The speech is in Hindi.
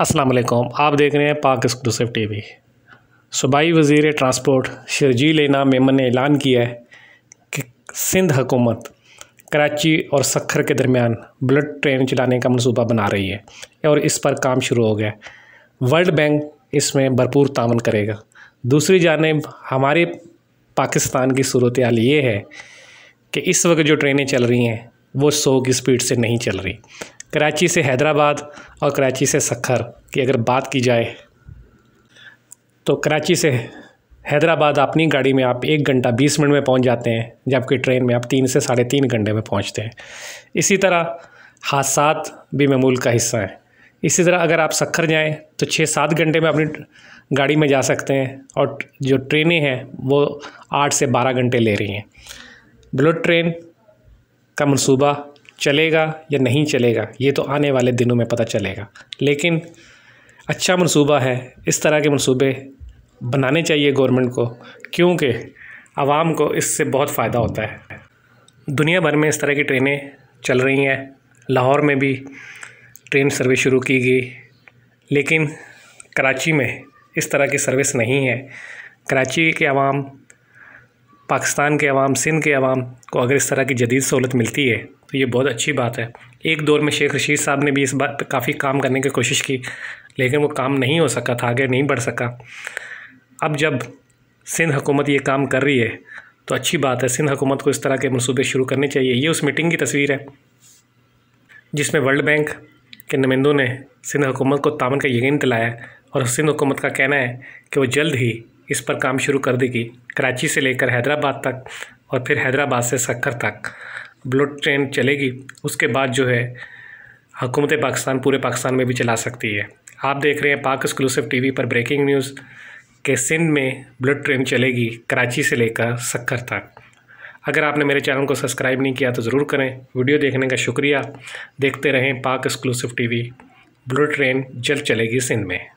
अस्सलाम वालेकुम आप देख रहे हैं पाक एक्सक्लूसिव टीवी सूबाई वज़ी ट्रांसपोर्ट शर्जील इना मेमन ने ऐलान किया है कि सिंध हुकूमत कराची और सखर के दरमियान बुलेट ट्रेन चलाने का मनसूबा बना रही है और इस पर काम शुरू हो गया वर्ल्ड बैंक इसमें भरपूर तामन करेगा दूसरी जानब हमारे पाकिस्तान की सूरत हाल ये है कि इस वक्त जो ट्रेनें चल रही हैं वो सौ की स्पीड से नहीं चल रही कराची से हैदराबाद और कराची से सखर की अगर बात की जाए तो कराची से हैदराबाद अपनी गाड़ी में आप एक घंटा बीस मिनट में पहुंच जाते हैं जबकि ट्रेन में आप तीन से साढ़े तीन घंटे में पहुंचते हैं इसी तरह हादसा भी ममूल का हिस्सा है इसी तरह अगर आप सखर जाएं तो छः सात घंटे में अपनी गाड़ी में जा सकते हैं और जो ट्रेनें हैं वो आठ से बारह घंटे ले रही हैं बुलेट ट्रेन का मनसूबा चलेगा या नहीं चलेगा ये तो आने वाले दिनों में पता चलेगा लेकिन अच्छा मनसूबा है इस तरह के मनसूबे बनाने चाहिए गवर्नमेंट को क्योंकि आवाम को इससे बहुत फ़ायदा होता है दुनिया भर में इस तरह की ट्रेनें चल रही हैं लाहौर में भी ट्रेन सर्विस शुरू की गई लेकिन कराची में इस तरह की सर्विस नहीं है कराची के आवाम पाकिस्तान के अवाम सिंध के अवाम को अगर इस तरह की जदीद सहूलत मिलती है तो ये बहुत अच्छी बात है एक दौर में शेख रशीद साहब ने भी इस बात पर काफ़ी काम करने की कोशिश की लेकिन वो काम नहीं हो सका था आगे नहीं बढ़ सका अब जब सिंध हुकूमत ये काम कर रही है तो अच्छी बात है सिंध हुकूमत को इस तरह के मनसूबे शुरू करने चाहिए ये उस मीटिंग की तस्वीर है जिसमें वर्ल्ड बैंक के नुमाइंदों ने सिंध हुकूमत को तामन का यकीन दिलाया और सिंध हुकूमत का कहना है कि वो जल्द ही इस पर काम शुरू कर देगी कराची से लेकर हैदराबाद तक और फिर हैदराबाद से सक्कर तक बुलेट ट्रेन चलेगी उसके बाद जो है हुकूमत पाकिस्तान पूरे पाकिस्तान में भी चला सकती है आप देख रहे हैं पाक एक्सक्लूसिव टीवी पर ब्रेकिंग न्यूज़ के सिंध में बुलेट ट्रेन चलेगी कराची से लेकर सक्कर तक अगर आपने मेरे चैनल को सब्सक्राइब नहीं किया तो ज़रूर करें वीडियो देखने का शुक्रिया देखते रहें पाक एक्सक्लूसिव टीवी बुलेट ट्रेन जल्द चलेगी सिंध में